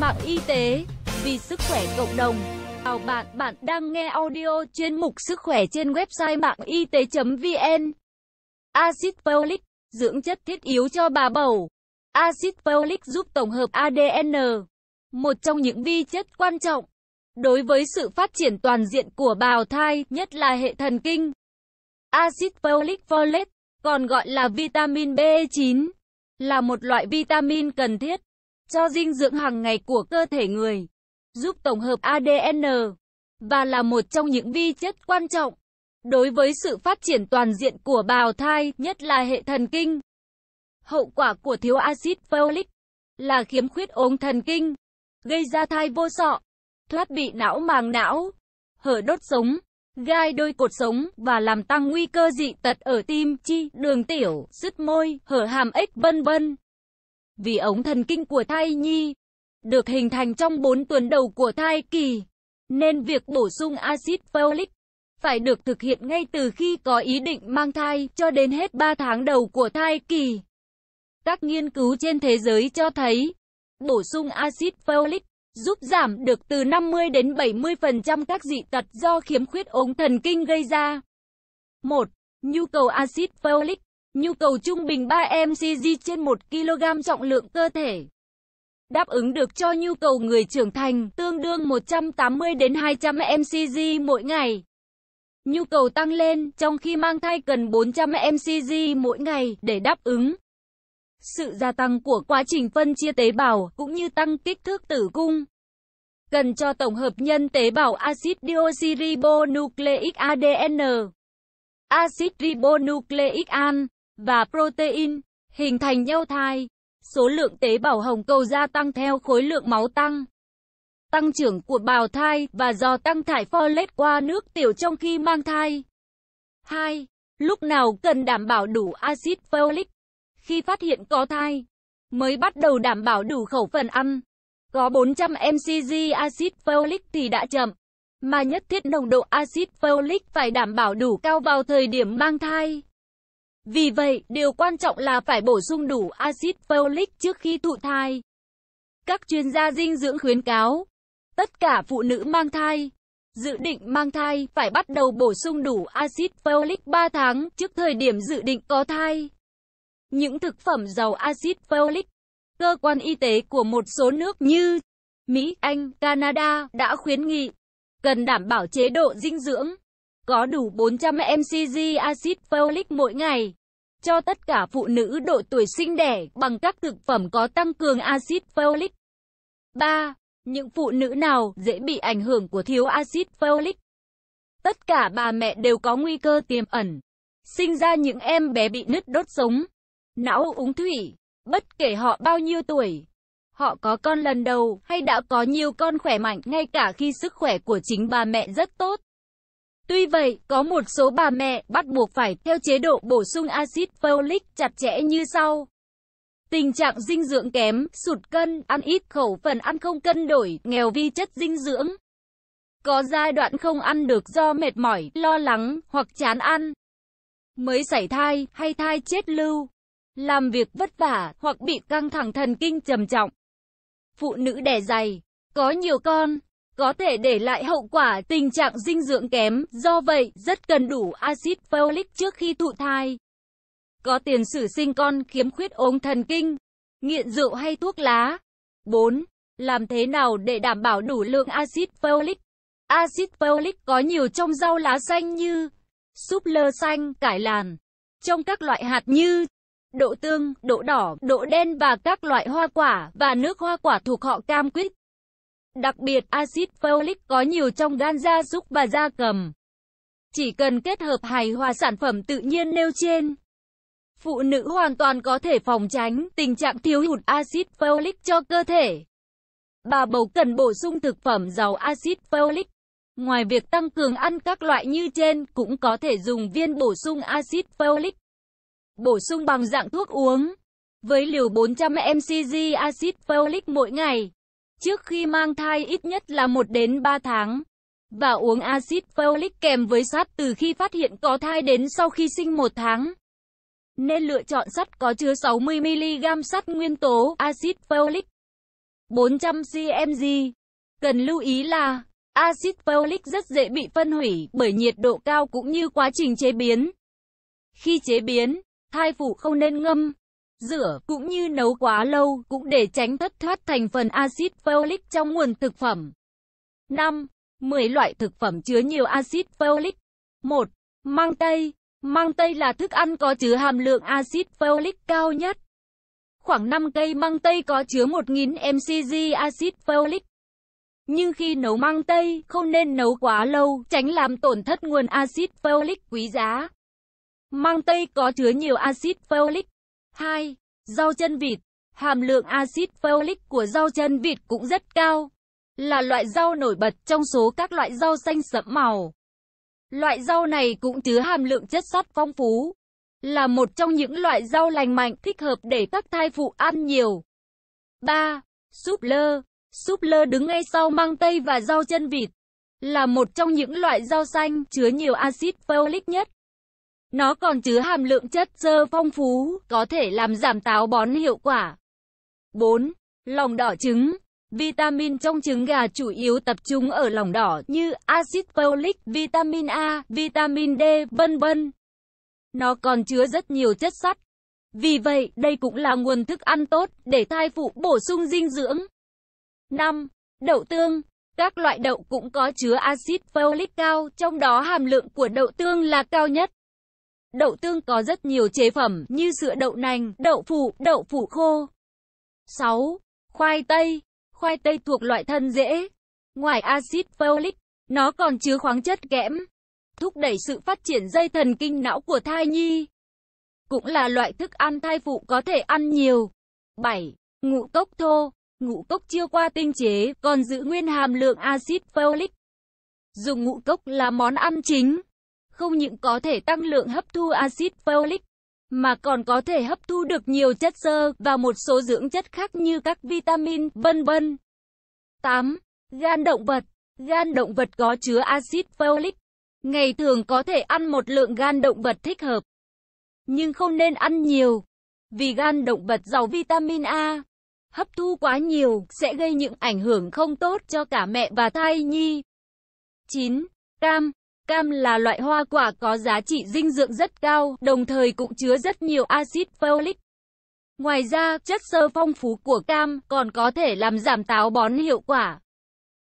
mạng y tế vì sức khỏe cộng đồng. Chào bạn, bạn đang nghe audio chuyên mục sức khỏe trên website mạng y tế.vn. Acid folic, dưỡng chất thiết yếu cho bà bầu. Acid folic giúp tổng hợp ADN, một trong những vi chất quan trọng đối với sự phát triển toàn diện của bào thai, nhất là hệ thần kinh. Acid folic folate, còn gọi là vitamin B9, là một loại vitamin cần thiết cho dinh dưỡng hàng ngày của cơ thể người, giúp tổng hợp ADN và là một trong những vi chất quan trọng đối với sự phát triển toàn diện của bào thai, nhất là hệ thần kinh. Hậu quả của thiếu axit folic là khiếm khuyết ống thần kinh, gây ra thai vô sọ, thoát vị não màng não, hở đốt sống, gai đôi cột sống và làm tăng nguy cơ dị tật ở tim, chi, đường tiểu, sứt môi, hở hàm ếch vân vân vì ống thần kinh của thai nhi được hình thành trong 4 tuần đầu của thai kỳ, nên việc bổ sung axit folic phải được thực hiện ngay từ khi có ý định mang thai cho đến hết 3 tháng đầu của thai kỳ. Các nghiên cứu trên thế giới cho thấy, bổ sung axit folic giúp giảm được từ 50 đến 70% các dị tật do khiếm khuyết ống thần kinh gây ra. 1. Nhu cầu axit folic Nhu cầu trung bình 3 mcg trên 1 kg trọng lượng cơ thể. Đáp ứng được cho nhu cầu người trưởng thành tương đương 180 đến 200 mcg mỗi ngày. Nhu cầu tăng lên trong khi mang thai cần 400 mcg mỗi ngày để đáp ứng. Sự gia tăng của quá trình phân chia tế bào cũng như tăng kích thước tử cung cần cho tổng hợp nhân tế bào axit deoxyribonucleic ADN, axit ribonucleic an và protein, hình thành nhau thai. Số lượng tế bào hồng cầu gia tăng theo khối lượng máu tăng. Tăng trưởng của bào thai và do tăng thải folate qua nước tiểu trong khi mang thai. 2. Lúc nào cần đảm bảo đủ axit folic. Khi phát hiện có thai, mới bắt đầu đảm bảo đủ khẩu phần ăn. Có 400 mcg axit folic thì đã chậm, mà nhất thiết nồng độ axit folic phải đảm bảo đủ cao vào thời điểm mang thai. Vì vậy, điều quan trọng là phải bổ sung đủ axit folic trước khi thụ thai. Các chuyên gia dinh dưỡng khuyến cáo, tất cả phụ nữ mang thai, dự định mang thai phải bắt đầu bổ sung đủ axit folic 3 tháng trước thời điểm dự định có thai. Những thực phẩm giàu axit folic, cơ quan y tế của một số nước như Mỹ, Anh, Canada đã khuyến nghị cần đảm bảo chế độ dinh dưỡng có đủ 400 mcg axit folic mỗi ngày cho tất cả phụ nữ độ tuổi sinh đẻ bằng các thực phẩm có tăng cường axit folic. 3. Những phụ nữ nào dễ bị ảnh hưởng của thiếu axit folic? Tất cả bà mẹ đều có nguy cơ tiềm ẩn sinh ra những em bé bị nứt đốt sống, não úng thủy, bất kể họ bao nhiêu tuổi. Họ có con lần đầu hay đã có nhiều con khỏe mạnh ngay cả khi sức khỏe của chính bà mẹ rất tốt. Tuy vậy, có một số bà mẹ bắt buộc phải theo chế độ bổ sung axit folic chặt chẽ như sau. Tình trạng dinh dưỡng kém, sụt cân, ăn ít khẩu phần ăn không cân đổi, nghèo vi chất dinh dưỡng. Có giai đoạn không ăn được do mệt mỏi, lo lắng hoặc chán ăn. Mới xảy thai hay thai chết lưu. Làm việc vất vả hoặc bị căng thẳng thần kinh trầm trọng. Phụ nữ đẻ dày, có nhiều con, có thể để lại hậu quả tình trạng dinh dưỡng kém, do vậy rất cần đủ axit folic trước khi thụ thai. Có tiền sử sinh con khiếm khuyết ống thần kinh, nghiện rượu hay thuốc lá. 4. Làm thế nào để đảm bảo đủ lượng axit folic? Axit folic có nhiều trong rau lá xanh như súp lơ xanh, cải làn, trong các loại hạt như đậu tương, đậu đỏ, đậu đen và các loại hoa quả và nước hoa quả thuộc họ cam quýt. Đặc biệt axit folic có nhiều trong gan da súc và da cầm. Chỉ cần kết hợp hài hòa sản phẩm tự nhiên nêu trên, phụ nữ hoàn toàn có thể phòng tránh tình trạng thiếu hụt axit folic cho cơ thể. Bà bầu cần bổ sung thực phẩm giàu axit folic. Ngoài việc tăng cường ăn các loại như trên, cũng có thể dùng viên bổ sung axit folic. Bổ sung bằng dạng thuốc uống với liều 400 mcg axit folic mỗi ngày trước khi mang thai ít nhất là 1 đến 3 tháng. Và uống axit folic kèm với sắt từ khi phát hiện có thai đến sau khi sinh 1 tháng. Nên lựa chọn sắt có chứa 60mg sắt nguyên tố axit folic 400cmg. Cần lưu ý là axit folic rất dễ bị phân hủy bởi nhiệt độ cao cũng như quá trình chế biến. Khi chế biến, thai phụ không nên ngâm, rửa, cũng như nấu quá lâu, cũng để tránh thất thoát thành phần axit folic trong nguồn thực phẩm. 5. 10 loại thực phẩm chứa nhiều axit folic. 1. Măng tây. Măng tây là thức ăn có chứa hàm lượng axit folic cao nhất. Khoảng 5 cây măng tây có chứa 1000 mcg axit folic. Nhưng khi nấu măng tây, không nên nấu quá lâu, tránh làm tổn thất nguồn axit folic quý giá. Măng tây có chứa nhiều axit folic 2. Rau chân vịt Hàm lượng axit folic của rau chân vịt cũng rất cao, là loại rau nổi bật trong số các loại rau xanh sẫm màu. Loại rau này cũng chứa hàm lượng chất sắt phong phú, là một trong những loại rau lành mạnh thích hợp để các thai phụ ăn nhiều. 3. Súp lơ Súp lơ đứng ngay sau măng tây và rau chân vịt, là một trong những loại rau xanh chứa nhiều axit folic nhất. Nó còn chứa hàm lượng chất xơ phong phú, có thể làm giảm táo bón hiệu quả. 4. Lòng đỏ trứng Vitamin trong trứng gà chủ yếu tập trung ở lòng đỏ như axit folic, vitamin A, vitamin D, vân vân. Nó còn chứa rất nhiều chất sắt. Vì vậy, đây cũng là nguồn thức ăn tốt để thai phụ bổ sung dinh dưỡng. 5. Đậu tương Các loại đậu cũng có chứa axit folic cao, trong đó hàm lượng của đậu tương là cao nhất. Đậu tương có rất nhiều chế phẩm như sữa đậu nành, đậu phụ, đậu phụ khô. 6. Khoai tây. Khoai tây thuộc loại thân dễ. Ngoài axit folic, nó còn chứa khoáng chất kẽm, thúc đẩy sự phát triển dây thần kinh não của thai nhi. Cũng là loại thức ăn thai phụ có thể ăn nhiều. 7. Ngũ cốc thô. Ngũ cốc chưa qua tinh chế còn giữ nguyên hàm lượng axit folic. Dùng ngũ cốc là món ăn chính không những có thể tăng lượng hấp thu axit folic, mà còn có thể hấp thu được nhiều chất xơ và một số dưỡng chất khác như các vitamin, vân vân. 8. Gan động vật Gan động vật có chứa axit folic. Ngày thường có thể ăn một lượng gan động vật thích hợp, nhưng không nên ăn nhiều, vì gan động vật giàu vitamin A. Hấp thu quá nhiều sẽ gây những ảnh hưởng không tốt cho cả mẹ và thai nhi. 9. Cam Cam là loại hoa quả có giá trị dinh dưỡng rất cao, đồng thời cũng chứa rất nhiều axit folic. Ngoài ra, chất xơ phong phú của cam còn có thể làm giảm táo bón hiệu quả.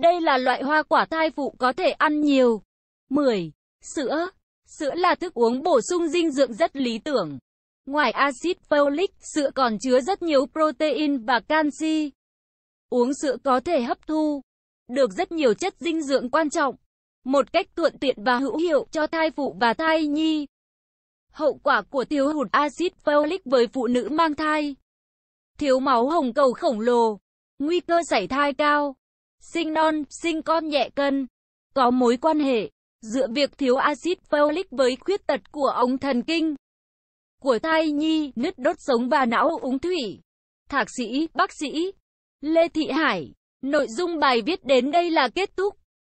Đây là loại hoa quả thai phụ có thể ăn nhiều. 10. Sữa Sữa là thức uống bổ sung dinh dưỡng rất lý tưởng. Ngoài axit folic, sữa còn chứa rất nhiều protein và canxi. Uống sữa có thể hấp thu được rất nhiều chất dinh dưỡng quan trọng một cách thuận tiện và hữu hiệu cho thai phụ và thai nhi. Hậu quả của thiếu hụt axit folic với phụ nữ mang thai. Thiếu máu hồng cầu khổng lồ, nguy cơ sảy thai cao, sinh non, sinh con nhẹ cân, có mối quan hệ giữa việc thiếu axit folic với khuyết tật của ống thần kinh của thai nhi, nứt đốt sống và não úng thủy. Thạc sĩ, bác sĩ Lê Thị Hải. Nội dung bài viết đến đây là kết thúc.